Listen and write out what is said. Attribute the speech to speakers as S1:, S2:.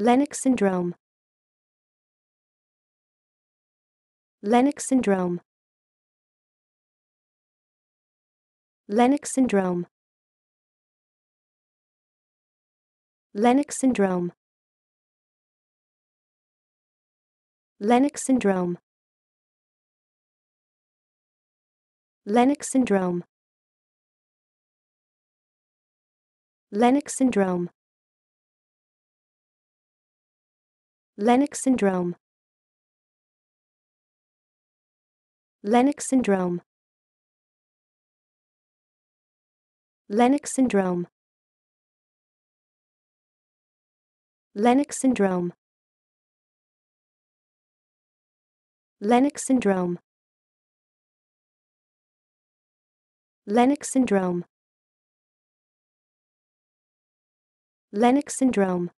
S1: Lennox syndrome Lennox syndrome Lennox syndrome Lennox syndrome Lennox syndrome Lennox syndrome Lennox syndrome Lennox syndrome Lennox syndrome Lennox syndrome Lennox syndrome Lennox syndrome Lennox syndrome Lennox syndrome